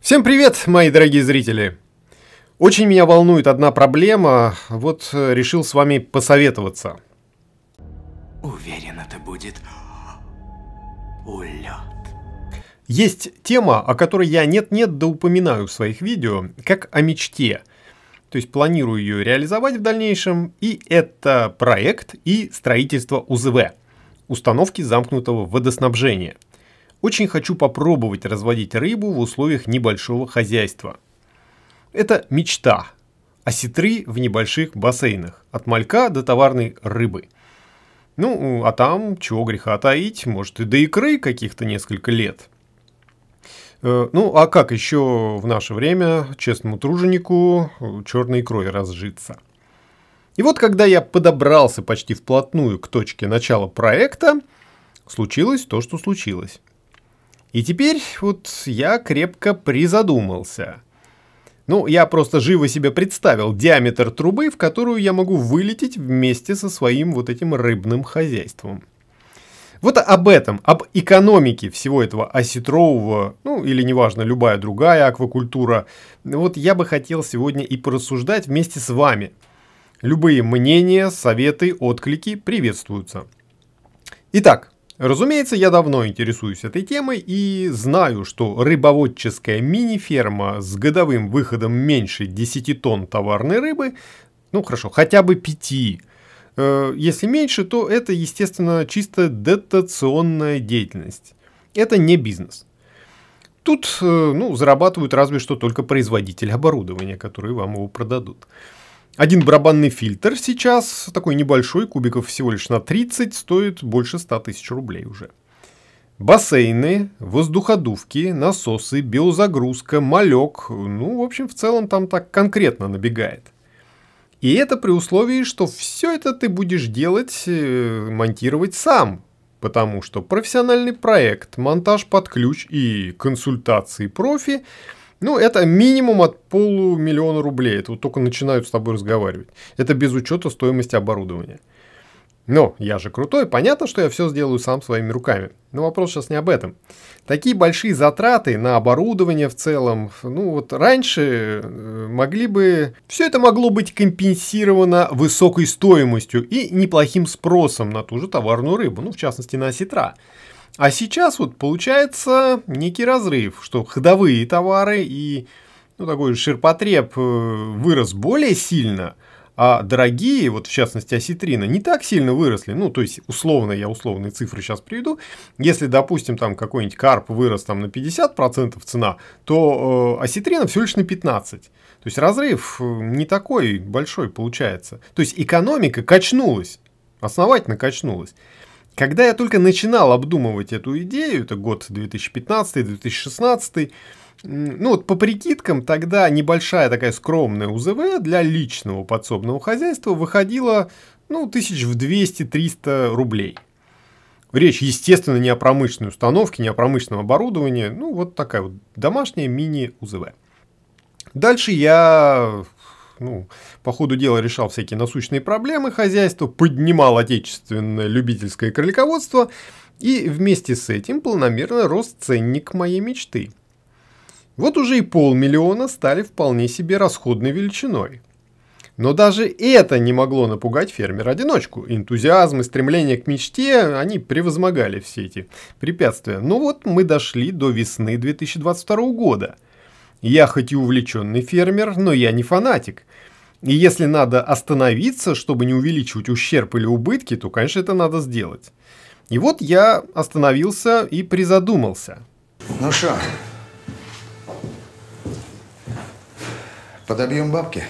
Всем привет, мои дорогие зрители! Очень меня волнует одна проблема, вот э, решил с вами посоветоваться. Уверен, это будет улет. Есть тема, о которой я нет-нет да упоминаю в своих видео, как о мечте. То есть планирую ее реализовать в дальнейшем, и это проект и строительство УЗВ, установки замкнутого водоснабжения – очень хочу попробовать разводить рыбу в условиях небольшого хозяйства. Это мечта. Осетры в небольших бассейнах. От малька до товарной рыбы. Ну, а там, чего греха таить, может и до икры каких-то несколько лет. Э, ну, а как еще в наше время честному труженику черной икрой разжиться? И вот когда я подобрался почти вплотную к точке начала проекта, случилось то, что случилось. И теперь вот я крепко призадумался. Ну, я просто живо себе представил диаметр трубы, в которую я могу вылететь вместе со своим вот этим рыбным хозяйством. Вот об этом, об экономике всего этого осетрового, ну или неважно, любая другая аквакультура, вот я бы хотел сегодня и порассуждать вместе с вами. Любые мнения, советы, отклики приветствуются. Итак, Разумеется, я давно интересуюсь этой темой и знаю, что рыбоводческая мини-ферма с годовым выходом меньше 10 тонн товарной рыбы, ну хорошо, хотя бы 5, э, если меньше, то это, естественно, чисто дотационная деятельность. Это не бизнес. Тут э, ну, зарабатывают разве что только производитель оборудования, который вам его продадут. Один барабанный фильтр сейчас, такой небольшой, кубиков всего лишь на 30, стоит больше 100 тысяч рублей уже. Бассейны, воздуходувки, насосы, биозагрузка, малек. Ну, в общем, в целом там так конкретно набегает. И это при условии, что все это ты будешь делать, э, монтировать сам. Потому что профессиональный проект, монтаж под ключ и консультации профи ну, это минимум от полумиллиона рублей. Это вот только начинают с тобой разговаривать. Это без учета стоимости оборудования. Но я же крутой, понятно, что я все сделаю сам своими руками. Но вопрос сейчас не об этом. Такие большие затраты на оборудование в целом, ну вот раньше э, могли бы... Все это могло быть компенсировано высокой стоимостью и неплохим спросом на ту же товарную рыбу, ну в частности на осетра. А сейчас вот получается некий разрыв, что ходовые товары и ну, такой ширпотреб э, вырос более сильно, а дорогие, вот в частности осетрина, не так сильно выросли. Ну, то есть, условно, я условные цифры сейчас приведу. Если, допустим, там какой-нибудь карп вырос там на 50% цена, то э, осетрина всего лишь на 15%. То есть, разрыв э, не такой большой получается. То есть, экономика качнулась, основательно качнулась. Когда я только начинал обдумывать эту идею, это год 2015-2016, ну вот по прикидкам тогда небольшая такая скромная УЗВ для личного подсобного хозяйства выходила ну тысяч в 200-300 рублей. Речь, естественно, не о промышленной установке, не о промышленном оборудовании. Ну, вот такая вот домашняя мини-УЗВ. Дальше я ну, по ходу дела решал всякие насущные проблемы хозяйства, поднимал отечественное любительское кролиководство, и вместе с этим планомерно рос ценник моей мечты. Вот уже и полмиллиона стали вполне себе расходной величиной. Но даже это не могло напугать фермера-одиночку. Энтузиазм и стремление к мечте, они превозмогали все эти препятствия. Ну вот мы дошли до весны 2022 года – я хоть и увлеченный фермер, но я не фанатик. И если надо остановиться, чтобы не увеличивать ущерб или убытки, то, конечно, это надо сделать. И вот я остановился и призадумался. Ну что, подобьем бабки?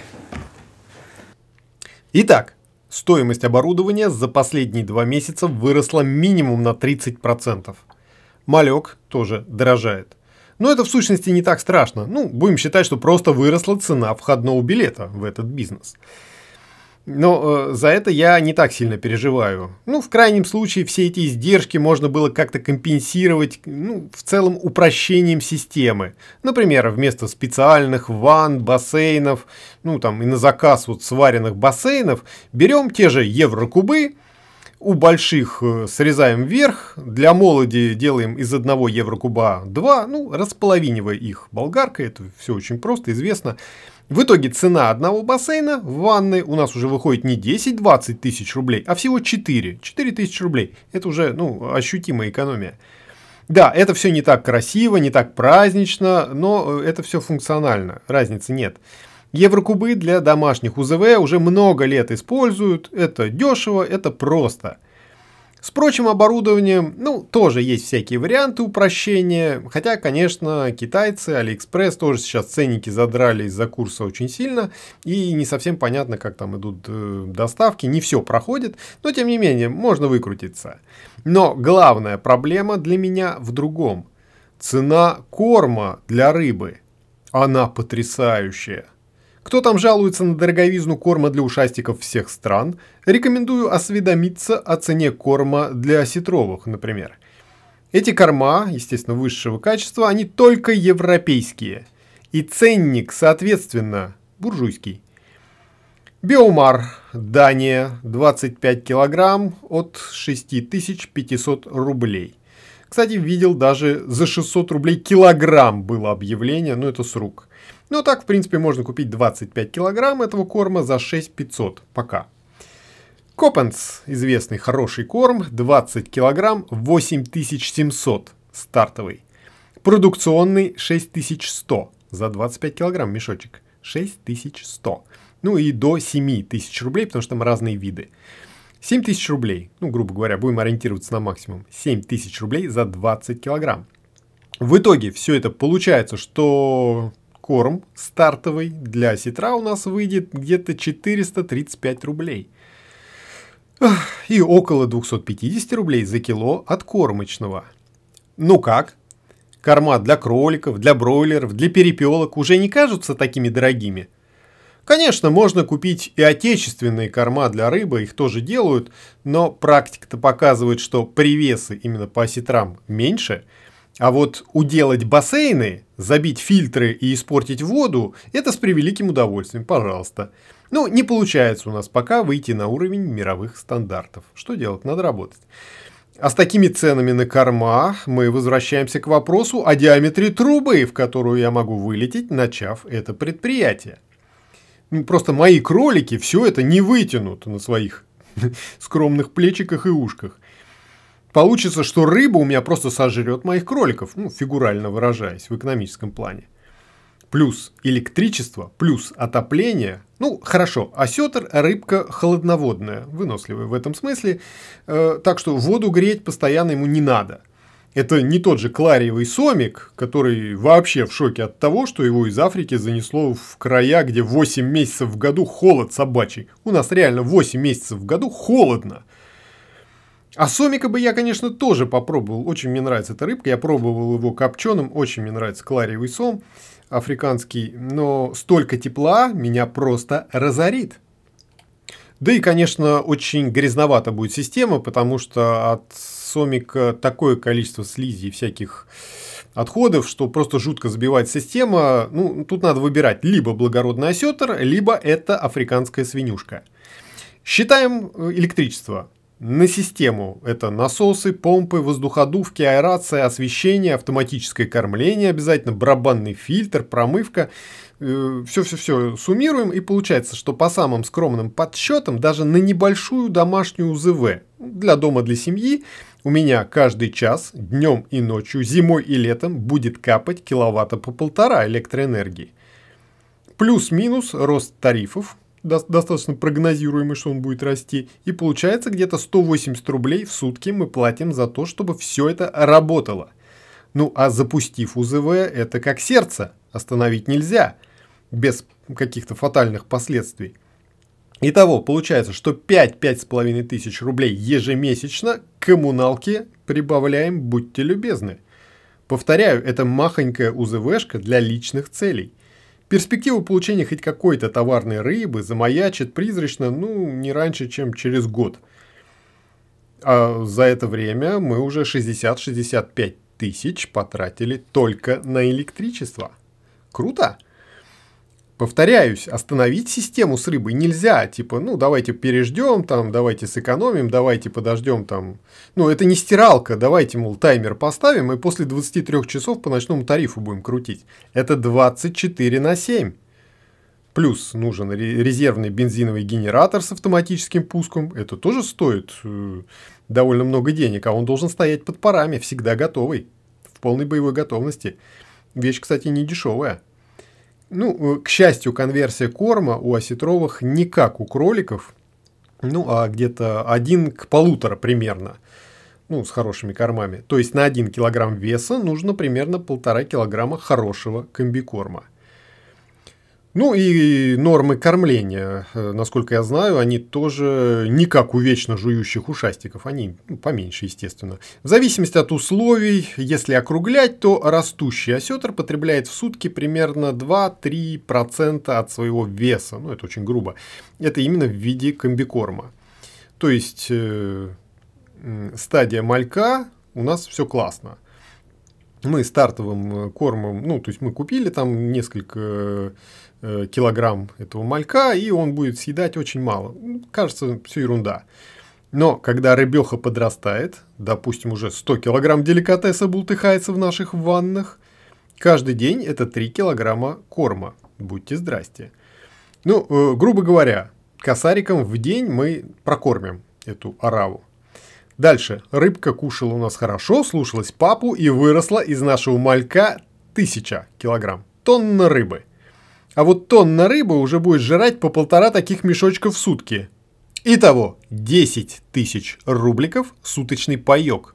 Итак, стоимость оборудования за последние два месяца выросла минимум на 30%. Малек тоже дорожает. Но это в сущности не так страшно. Ну, будем считать, что просто выросла цена входного билета в этот бизнес. Но э, за это я не так сильно переживаю. Ну, в крайнем случае, все эти издержки можно было как-то компенсировать, ну, в целом упрощением системы. Например, вместо специальных ванн, бассейнов, ну, там, и на заказ вот сваренных бассейнов, берем те же еврокубы, у больших э, срезаем вверх, для молоди делаем из одного еврокуба 2, ну, располовинивая их болгаркой, это все очень просто, известно. В итоге цена одного бассейна в ванной у нас уже выходит не 10-20 тысяч рублей, а всего 4. 4 тысячи рублей. Это уже ну, ощутимая экономия. Да, это все не так красиво, не так празднично, но э, это все функционально, разницы нет. Еврокубы для домашних УЗВ уже много лет используют, это дешево, это просто. С прочим оборудованием, ну, тоже есть всякие варианты упрощения, хотя, конечно, китайцы, Алиэкспресс тоже сейчас ценники задрали из-за курса очень сильно, и не совсем понятно, как там идут э, доставки, не все проходит, но, тем не менее, можно выкрутиться. Но главная проблема для меня в другом. Цена корма для рыбы, она потрясающая – кто там жалуется на дороговизну корма для ушастиков всех стран, рекомендую осведомиться о цене корма для осетровых, например. Эти корма, естественно, высшего качества, они только европейские. И ценник, соответственно, буржуйский. Биомар, Дания, 25 килограмм от 6500 рублей. Кстати, видел даже за 600 рублей килограмм было объявление, но это с рук. Ну а так, в принципе, можно купить 25 килограмм этого корма за 6500 пока. Копенс известный хороший корм, 20 килограмм, 8700 стартовый. Продукционный 6100 за 25 килограмм мешочек, 6100. Ну и до 7000 рублей, потому что там разные виды. 7000 рублей, ну, грубо говоря, будем ориентироваться на максимум, 7000 рублей за 20 килограмм. В итоге все это получается, что корм стартовый для сетра у нас выйдет где-то 435 рублей. И около 250 рублей за кило от кормочного. Ну как? Корма для кроликов, для бройлеров, для перепелок уже не кажутся такими дорогими – Конечно, можно купить и отечественные корма для рыбы, их тоже делают, но практика-то показывает, что привесы именно по сетрам меньше, а вот уделать бассейны забить фильтры и испортить воду, это с превеликим удовольствием, пожалуйста. Но ну, не получается у нас пока выйти на уровень мировых стандартов. Что делать? Надо работать. А с такими ценами на корма мы возвращаемся к вопросу о диаметре трубы, в которую я могу вылететь, начав это предприятие. Ну, просто мои кролики все это не вытянут на своих скромных плечиках и ушках получится, что рыба у меня просто сожрет моих кроликов, ну, фигурально выражаясь, в экономическом плане. Плюс электричество, плюс отопление. Ну, хорошо, осетр а – рыбка холодноводная, выносливая в этом смысле, э, так что воду греть постоянно ему не надо. Это не тот же клариевый сомик, который вообще в шоке от того, что его из Африки занесло в края, где 8 месяцев в году холод собачий. У нас реально 8 месяцев в году холодно – а сомика бы я, конечно, тоже попробовал. Очень мне нравится эта рыбка. Я пробовал его копченым. Очень мне нравится клариевый сом африканский. Но столько тепла меня просто разорит. Да и, конечно, очень грязновато будет система, потому что от сомика такое количество слизи и всяких отходов, что просто жутко забивает система. Ну, тут надо выбирать либо благородный осетр, либо это африканская свинюшка. Считаем э, электричество на систему. Это насосы, помпы, воздуходувки, аэрация, освещение, автоматическое кормление, обязательно барабанный фильтр, промывка. Э, Все-все-все суммируем, и получается, что по самым скромным подсчетам, даже на небольшую домашнюю УЗВ для дома для семьи у меня каждый час, днем и ночью, зимой и летом будет капать киловатта по полтора электроэнергии. Плюс-минус рост тарифов, достаточно прогнозируемый, что он будет расти. И получается где-то 180 рублей в сутки мы платим за то, чтобы все это работало. Ну а запустив УЗВ, это как сердце. Остановить нельзя без каких-то фатальных последствий. Итого, получается, что 5-5,5 тысяч рублей ежемесячно коммуналки прибавляем, будьте любезны. Повторяю, это махонькая УЗВшка для личных целей. Перспектива получения хоть какой-то товарной рыбы замаячит призрачно, ну, не раньше, чем через год. А за это время мы уже 60-65 тысяч потратили только на электричество. Круто! повторяюсь, остановить систему с рыбой нельзя. Типа, ну, давайте переждем, там, давайте сэкономим, давайте подождем, там. Ну, это не стиралка, давайте, мол, таймер поставим и после 23 часов по ночному тарифу будем крутить. Это 24 на 7. Плюс нужен резервный бензиновый генератор с автоматическим пуском. Это тоже стоит э, довольно много денег, а он должен стоять под парами, всегда готовый, в полной боевой готовности. Вещь, кстати, не дешевая. Ну, э, к счастью, конверсия корма у осетровых не как у кроликов, ну, а где-то один к полутора примерно, ну, с хорошими кормами. То есть на один килограмм веса нужно примерно полтора килограмма хорошего комбикорма – ну и нормы кормления, э, насколько я знаю, они тоже не как у вечно жующих ушастиков, они ну, поменьше, естественно. В зависимости от условий, если округлять, то растущий осетр потребляет в сутки примерно 2-3% от своего веса. Ну это очень грубо. Это именно в виде комбикорма. То есть э, стадия малька у нас все классно. Мы стартовым э, кормом, ну то есть мы купили там несколько Э, килограмм этого малька, и он будет съедать очень мало. Ну, кажется, все ерунда. Но когда рыбеха подрастает, допустим, уже 100 килограмм деликатеса бултыхается в наших ваннах, каждый день это 3 килограмма корма. Будьте здрасте. Ну, э, грубо говоря, косариком в день мы прокормим эту ораву. Дальше. Рыбка кушала у нас хорошо, слушалась папу и выросла из нашего малька тысяча килограмм. Тонна рыбы. А вот тонна рыбы уже будет жрать по полтора таких мешочка в сутки. Итого 10 тысяч рубликов суточный паёк.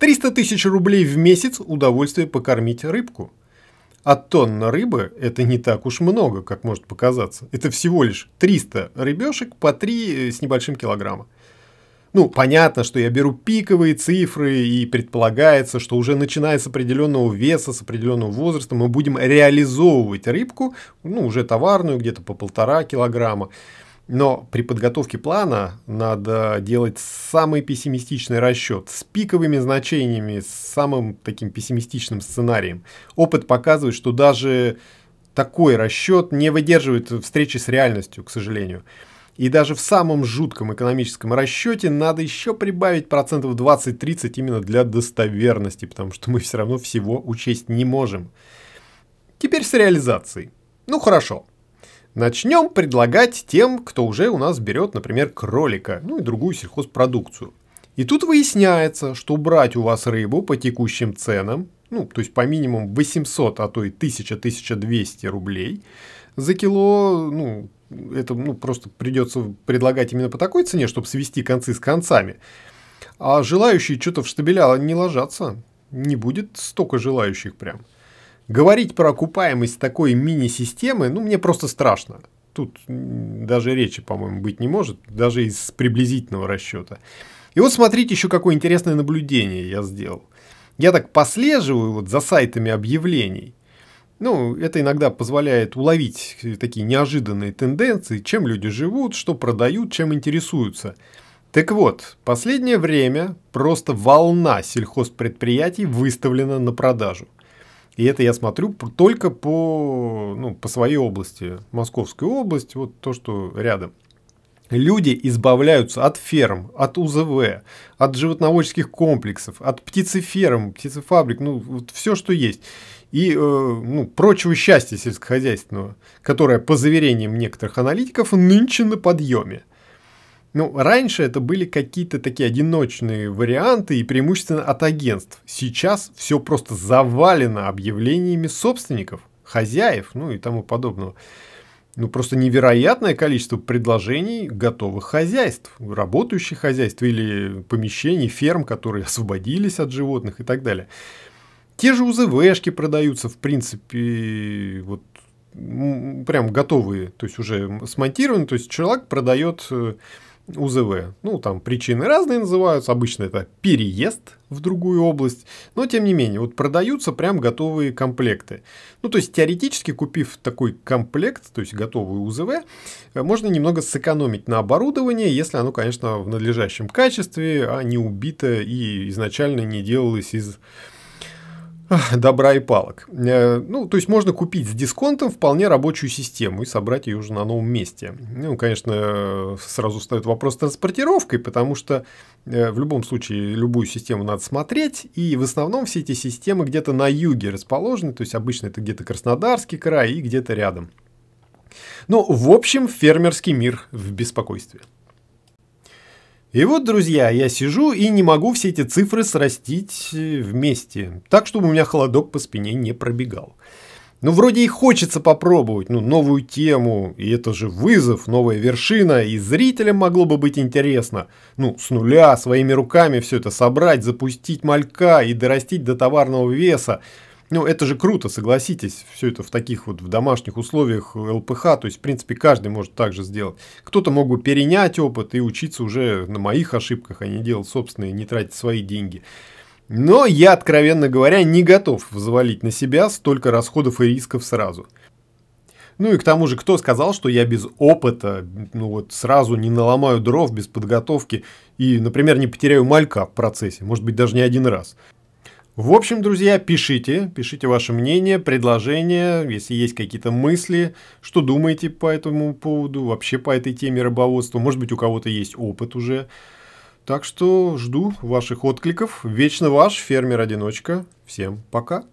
300 тысяч рублей в месяц удовольствие покормить рыбку. А тонна рыбы – это не так уж много, как может показаться. Это всего лишь 300 рыбешек по 3 э, с небольшим килограмма. Ну, понятно, что я беру пиковые цифры и предполагается, что уже начиная с определенного веса, с определенного возраста мы будем реализовывать рыбку, ну, уже товарную, где-то по полтора килограмма. Но при подготовке плана надо делать самый пессимистичный расчет с пиковыми значениями, с самым таким пессимистичным сценарием. Опыт показывает, что даже такой расчет не выдерживает встречи с реальностью, к сожалению. И даже в самом жутком экономическом расчете надо еще прибавить процентов 20-30 именно для достоверности, потому что мы все равно всего учесть не можем. Теперь с реализацией. Ну хорошо. Начнем предлагать тем, кто уже у нас берет, например, кролика, ну и другую сельхозпродукцию. И тут выясняется, что брать у вас рыбу по текущим ценам, ну, то есть по минимум 800, а то и 1000-1200 рублей за кило, ну, это ну, просто придется предлагать именно по такой цене, чтобы свести концы с концами. А желающие что-то в штабеля а не ложатся. Не будет столько желающих прям. Говорить про окупаемость такой мини-системы, ну, мне просто страшно. Тут даже речи, по-моему, быть не может, даже из приблизительного расчета. И вот смотрите еще какое интересное наблюдение я сделал. Я так послеживаю вот за сайтами объявлений – ну, это иногда позволяет уловить такие неожиданные тенденции, чем люди живут, что продают, чем интересуются. Так вот, последнее время просто волна сельхозпредприятий выставлена на продажу. И это я смотрю только по, ну, по своей области, Московской области, вот то, что рядом. Люди избавляются от ферм, от УЗВ, от животноводческих комплексов, от птицеферм, птицефабрик, ну, вот все, что есть и э, ну, прочего счастья сельскохозяйственного, которое, по заверениям некоторых аналитиков, нынче на подъеме. Ну, раньше это были какие-то такие одиночные варианты и преимущественно от агентств. Сейчас все просто завалено объявлениями собственников, хозяев, ну и тому подобного. Ну, просто невероятное количество предложений готовых хозяйств, работающих хозяйств или помещений, ферм, которые освободились от животных и так далее. Те же УЗВшки продаются, в принципе, вот прям готовые, то есть уже смонтированы, то есть человек продает э, УЗВ. Ну, там причины разные называются. Обычно это переезд в другую область. Но, тем не менее, вот продаются прям готовые комплекты. Ну, то есть, теоретически, купив такой комплект, то есть, готовую УЗВ, э, можно немного сэкономить на оборудование, если оно, конечно, в надлежащем качестве, а не убито и изначально не делалось из добра и палок. Э, ну, то есть можно купить с дисконтом вполне рабочую систему и собрать ее уже на новом месте. Ну, конечно, сразу встает вопрос с транспортировкой, потому что э, в любом случае любую систему надо смотреть, и в основном все эти системы где-то на юге расположены, то есть обычно это где-то Краснодарский край и где-то рядом. Ну, в общем, фермерский мир в беспокойстве. И вот, друзья, я сижу и не могу все эти цифры срастить э, вместе, так, чтобы у меня холодок по спине не пробегал. Ну, вроде и хочется попробовать, ну, новую тему, и это же вызов, новая вершина, и зрителям могло бы быть интересно, ну, с нуля, своими руками все это собрать, запустить малька и дорастить до товарного веса. Ну, это же круто, согласитесь, все это в таких вот в домашних условиях ЛПХ, то есть, в принципе, каждый может так же сделать. Кто-то мог бы перенять опыт и учиться уже на моих ошибках, а не делать собственные, не тратить свои деньги. Но я, откровенно говоря, не готов взвалить на себя столько расходов и рисков сразу. Ну и к тому же, кто сказал, что я без опыта, ну вот сразу не наломаю дров без подготовки и, например, не потеряю малька в процессе, может быть, даже не один раз. В общем, друзья, пишите, пишите ваше мнение, предложения, если есть какие-то мысли, что думаете по этому поводу, вообще по этой теме рыбоводства. Может быть, у кого-то есть опыт уже. Так что жду ваших откликов. Вечно ваш фермер-одиночка. Всем пока.